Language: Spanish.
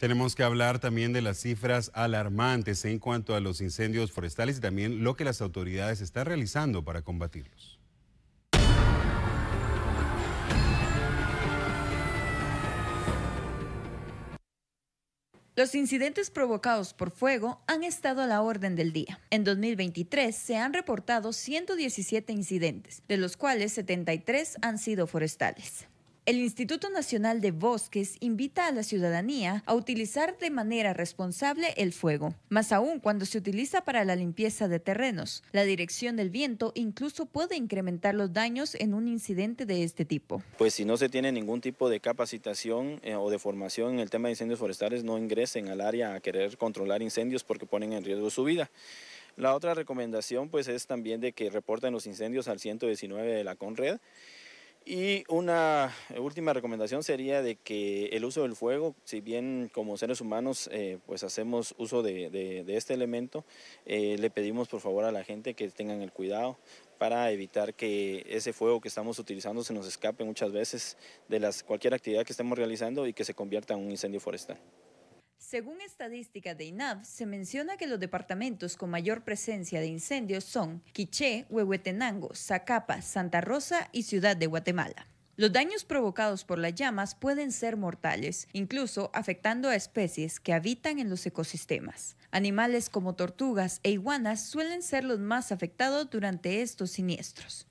Tenemos que hablar también de las cifras alarmantes en cuanto a los incendios forestales y también lo que las autoridades están realizando para combatirlos. Los incidentes provocados por fuego han estado a la orden del día. En 2023 se han reportado 117 incidentes, de los cuales 73 han sido forestales. El Instituto Nacional de Bosques invita a la ciudadanía a utilizar de manera responsable el fuego, más aún cuando se utiliza para la limpieza de terrenos. La dirección del viento incluso puede incrementar los daños en un incidente de este tipo. Pues si no se tiene ningún tipo de capacitación eh, o de formación en el tema de incendios forestales, no ingresen al área a querer controlar incendios porque ponen en riesgo su vida. La otra recomendación pues es también de que reporten los incendios al 119 de la CONRED. Y una eh, última recomendación sería de que el uso del fuego, si bien como seres humanos eh, pues hacemos uso de, este elemento, eh, le pedimos por favor a la gente que tengan el cuidado para evitar que ese fuego que estamos utilizando se nos escape muchas veces de las, cualquier actividad que estemos realizando y que se convierta en un incendio forestal. Según estadística de INAV, se menciona que los departamentos con mayor presencia de incendios son Quiché, Huehuetenango, Zacapa, Santa Rosa y Ciudad de Guatemala. Los daños provocados por las llamas pueden ser mortales, incluso afectando a especies que habitan en los ecosistemas. Animales como tortugas e iguanas suelen ser los más afectados durante estos siniestros.